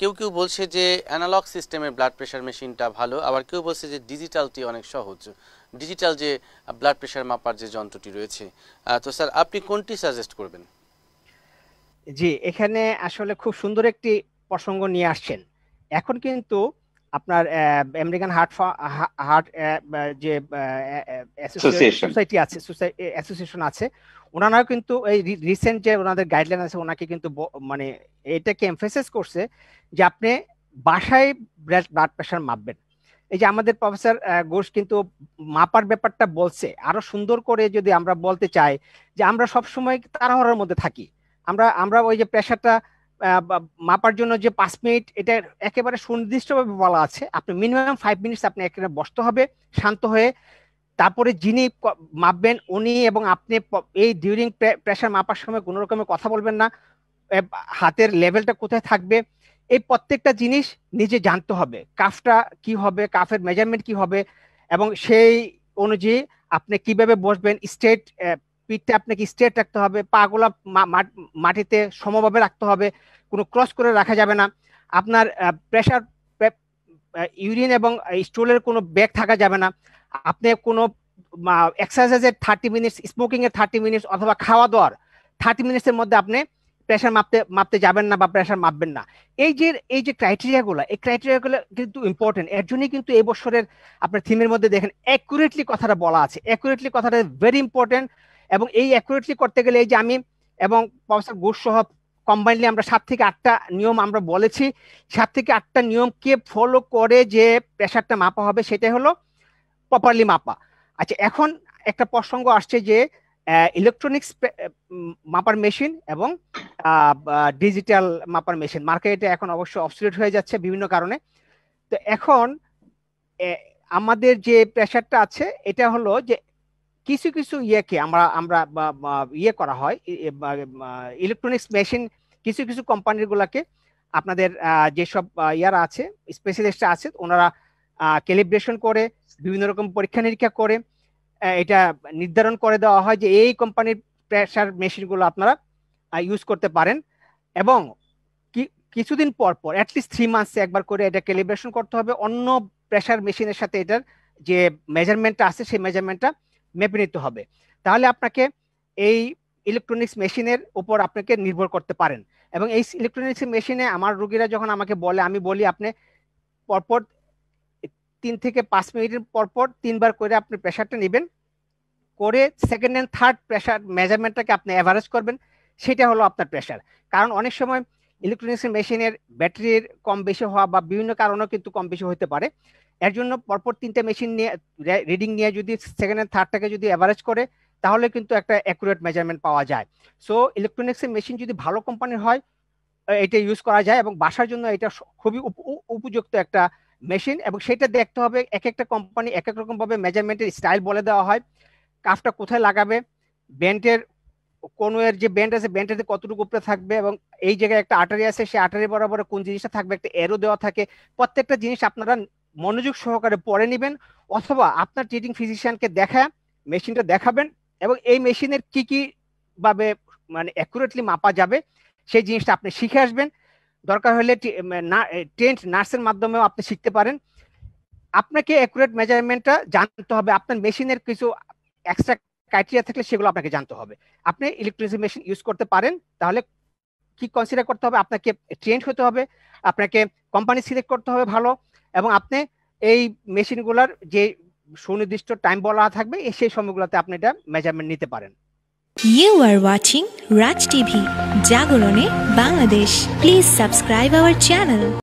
কেউ কেউ বলছে যে অ্যানালগ সিস্টেমের ব্লাড প্রেশার মেশিনটা ভালো আবার কেউ বলছে যে ডিজিটালটি অনেক সহজ ডিজিটাল যে ব্লাড প্রেশার মাপার যে যন্ত্রটি রয়েছে তো স্যার আপনি কোনটি সাজেস্ট করবেন জি এখানে আসলে খুব সুন্দর একটি প্রসঙ্গ নিয়ে আসছেন এখন কিন্তু আপনার আমেরিকান হার্ট হার্ট যে সোসাইটি আছে অ্যাসোসিয়েশন আছে ওনারাও কিন্তু এই রিসেন্ট যে ওনাদের গাইডলাইন আছে ওনাকে কিন্তু মানে এটাকে এমফেসাইজ করছে যে আপনি বাসায় ব্লাড প্রেশার মাপবেন এই যে আমাদের প্রফেসর ঘোষ কিন্তু মাপার ব্যাপারটা বলছে আরো সুন্দর করে যদি আমরা বলতে চাই যে আমরা সব সময় তাড়াহড়ার মধ্যে থাকি আমরা আমরা ওই যে প্রেশারটা মাপার জন্য যে পাঁচ মিনিট এটা একেবারে সুনির্দিষ্টভাবে বলা আছে আপনি মিনিমাম ফাইভ মিনিটস আপনি একেবারে বসতে হবে শান্ত হয়ে তারপরে যিনি মাপবেন উনি এবং আপনি এই ডিউরিং প্রেশার মাপার সময় কোনো রকমের কথা বলবেন না হাতের লেভেলটা কোথায় থাকবে এই প্রত্যেকটা জিনিস নিজে জানতে হবে কাফটা কি হবে কাফের মেজারমেন্ট কি হবে এবং সেই অনুযায়ী আপনি কিভাবে বসবেন স্টেট পিঠটা আপনাকে স্ট্রেট রাখতে হবে পাগুলা মাটিতে সমভাবে রাখতে হবে কোনো ক্রস করে রাখা যাবে না আপনার প্রেশার ইউরিন এবং স্টুলের কোনো ব্যাগ থাকা যাবে না আপনি কোনো এক্সারসাইজের থার্টি মিনিটস স্মোকিংয়ের থার্টি মিনিটস অথবা খাওয়া দাওয়ার থার্টি মিনিটসের মধ্যে আপনি প্রেশার মাপতে মাপতে যাবেন না বা প্রেশার মাপবেন না এই যে এই যে ক্রাইটেরিয়াগুলো এই ক্রাইটেরিয়াগুলো কিন্তু ইম্পর্টেন্ট এর জন্যই কিন্তু এই বছরের আপনার থিমের মধ্যে দেখেন অ্যাকুরেটলি কথাটা বলা আছে অ্যাকুরেটলি কথাটা ভেরি ইম্পর্টেন্ট এবং এই অ্যাকুরেটলি করতে গেলে এই যে আমি এবং প্রফেসর ঘোষ সহ কম্বাইনলি আমরা সাত থেকে আটটা নিয়ম আমরা বলেছি সাত থেকে আটটা নিয়মকে ফলো করে যে প্রেশারটা মাপা হবে সেটাই হলো প্রপারলি মাপা আচ্ছা এখন একটা প্রসঙ্গ আসছে যে ইলেকট্রনিক্স মাপার মেশিন এবং ডিজিটাল মাপার মেশিন মার্কেটে এখন অবশ্য অবসুলেট হয়ে যাচ্ছে বিভিন্ন কারণে তো এখন আমাদের যে প্রেশারটা আছে এটা হলো যে কিছু কিছু ইয়েকে আমরা আমরা ইয়ে করা হয় ইলেকট্রনিক্স মেশিন কিছু কিছু কোম্পানিগুলোকে আপনাদের যেসব ইয়ারা আছে স্পেশালিস্ট আছে ওনারা ক্যালিব্রেশন করে বিভিন্ন রকম পরীক্ষা নিরীক্ষা করে এটা নির্ধারণ করে দেওয়া হয় যে এই কোম্পানির প্রেশার মেশিনগুলো আপনারা ইউজ করতে পারেন এবং কিছুদিন পর পর অ্যাটলিস্ট থ্রি মান্থসে একবার করে এটা ক্যালিব্রেশন করতে হবে অন্য প্রেশার মেশিনের সাথে এটার যে মেজারমেন্টটা আছে সেই মেজারমেন্টটা মেপে নিতে হবে তাহলে আপনাকে এই ইলেকট্রনিক্স মেশিনের উপর আপনাকে নির্ভর করতে পারেন এবং এই ইলেকট্রনিক্স মেশিনে আমার রুগীরা যখন আমাকে বলে আমি বলি আপনি পরপর তিন থেকে পাঁচ মিনিটের পরপর তিনবার করে আপনি প্রেশারটা নেবেন করে সেকেন্ড অ্যান্ড থার্ড প্রেশার মেজারমেন্টটাকে আপনি অ্যাভারেজ করবেন সেটা হলো আপনার প্রেশার কারণ অনেক সময় ইলেকট্রনিক্স মেশিনের ব্যাটারির কম বেশি হওয়া বা বিভিন্ন কারণেও কিন্তু কম বেশি হতে পারে এর জন্য পরপর তিনটে মেশিন নিয়ে রিডিং নিয়ে যদি সেকেন্ড অ্যান্ড থার্ডটাকে যদি অ্যাভারেজ করে তাহলে কিন্তু একটা অ্যাকুরেট মেজারমেন্ট পাওয়া যায় সো ইলেকট্রনিক্সের মেশিন যদি ভালো কোম্পানির হয় এটা ইউজ করা যায় এবং বাসার জন্য এটা খুবই উপযুক্ত একটা মেশিন এবং সেটা দেখতে হবে এক একটা কোম্পানি এক এক রকমভাবে মেজারমেন্টের স্টাইল বলে দেওয়া হয় কাফটা কোথায় লাগাবে ব্যান্ডের কোনো এর যে ব্যান্ড আছে ব্যান্ডটাতে কতটুকু উপরে থাকবে এবং এই জায়গায় একটা আটারি আছে সেই আটারি বরাবর কোন জিনিসটা থাকবে একটা এরও দেওয়া থাকে প্রত্যেকটা জিনিস আপনারা মনোযোগ সহকারে পরে নেবেন অথবা আপনার ট্রিটিং ফিজিশিয়ানকে দেখায় মেশিনটা দেখাবেন এবং এই মেশিনের কি কি ভাবে মানে অ্যাকুরেটলি মাপা যাবে সেই জিনিসটা আপনি শিখে আসবেন দরকার হলে টেন্ট নার্সের মাধ্যমেও আপনি শিখতে পারেন আপনাকে অ্যাকুরেট মেজারমেন্টটা জানতে হবে আপনার মেশিনের কিছু এক্সট্রা ক্রাইটেরিয়া থাকলে সেগুলো আপনাকে জানতে হবে আপনি ইলেকট্রনিক্স মেশিন ইউজ করতে পারেন তাহলে কি কনসিডার করতে হবে আপনাকে ট্রেন্ড হতে হবে আপনাকে কোম্পানি সিলেক্ট করতে হবে ভালো এবং আপনি এই মেশিনগুলার যে সুনির্দিষ্ট টাইম বলা থাকবে সেই সময়গুলোতে আপনি এটা মেজারমেন্ট নিতে পারেন you are watching Raj TV জাগরণে Bangladesh please subscribe our channel